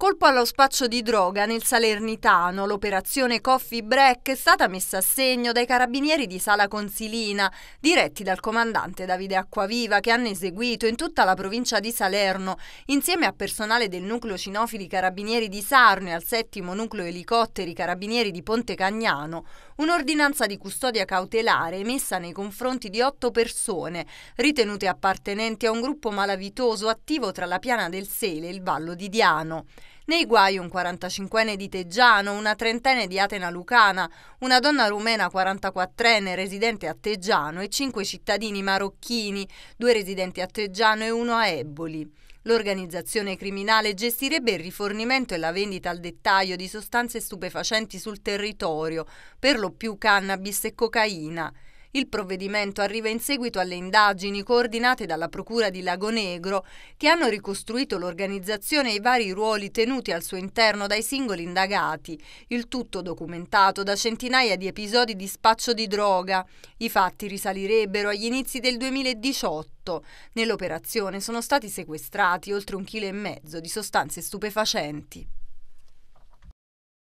Colpo allo spaccio di droga nel Salernitano, l'operazione Coffee Break è stata messa a segno dai carabinieri di Sala Consilina, diretti dal comandante Davide Acquaviva, che hanno eseguito in tutta la provincia di Salerno, insieme a personale del nucleo cinofili Carabinieri di Sarno e al settimo nucleo elicotteri Carabinieri di Ponte Cagnano, un'ordinanza di custodia cautelare emessa nei confronti di otto persone, ritenute appartenenti a un gruppo malavitoso attivo tra la piana del Sele e il Vallo di Diano. Nei guai un 45enne di Teggiano, una trentenne di Atena Lucana, una donna rumena 44enne residente a Teggiano e cinque cittadini marocchini, due residenti a Teggiano e uno a Eboli. L'organizzazione criminale gestirebbe il rifornimento e la vendita al dettaglio di sostanze stupefacenti sul territorio, per lo più cannabis e cocaina. Il provvedimento arriva in seguito alle indagini coordinate dalla Procura di Lagonegro che hanno ricostruito l'organizzazione e i vari ruoli tenuti al suo interno dai singoli indagati, il tutto documentato da centinaia di episodi di spaccio di droga. I fatti risalirebbero agli inizi del 2018. Nell'operazione sono stati sequestrati oltre un chilo e mezzo di sostanze stupefacenti.